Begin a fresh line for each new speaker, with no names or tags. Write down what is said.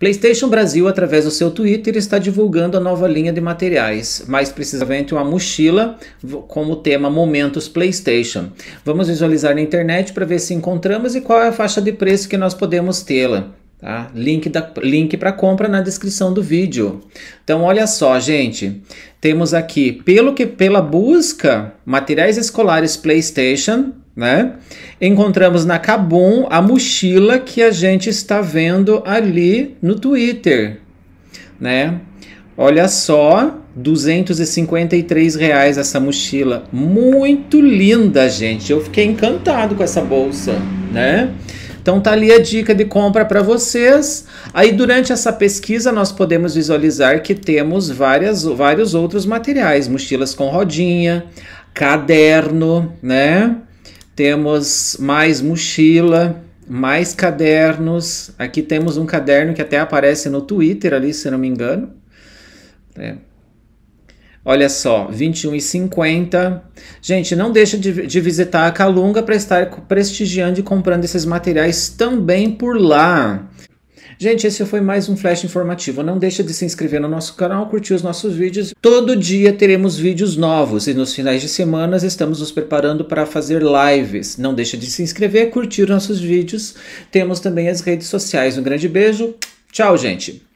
PlayStation Brasil, através do seu Twitter, está divulgando a nova linha de materiais, mais precisamente uma mochila com o tema Momentos PlayStation. Vamos visualizar na internet para ver se encontramos e qual é a faixa de preço que nós podemos tê-la. Tá? Link, da, link para compra na descrição do vídeo. Então, olha só, gente. Temos aqui, pelo que pela busca, materiais escolares PlayStation, né? Encontramos na Kabum a mochila que a gente está vendo ali no Twitter, né? Olha só, 253 reais essa mochila, muito linda, gente. Eu fiquei encantado com essa bolsa, né? Então tá ali a dica de compra para vocês. Aí durante essa pesquisa nós podemos visualizar que temos várias, vários outros materiais, mochilas com rodinha, caderno, né? temos mais mochila, mais cadernos. Aqui temos um caderno que até aparece no Twitter ali, se não me engano. É. Olha só, 21,50. Gente, não deixa de, de visitar a Calunga para estar prestigiando e comprando esses materiais também por lá. Gente, esse foi mais um flash informativo. Não deixa de se inscrever no nosso canal, curtir os nossos vídeos. Todo dia teremos vídeos novos e nos finais de semana estamos nos preparando para fazer lives. Não deixa de se inscrever, curtir nossos vídeos. Temos também as redes sociais. Um grande beijo. Tchau, gente.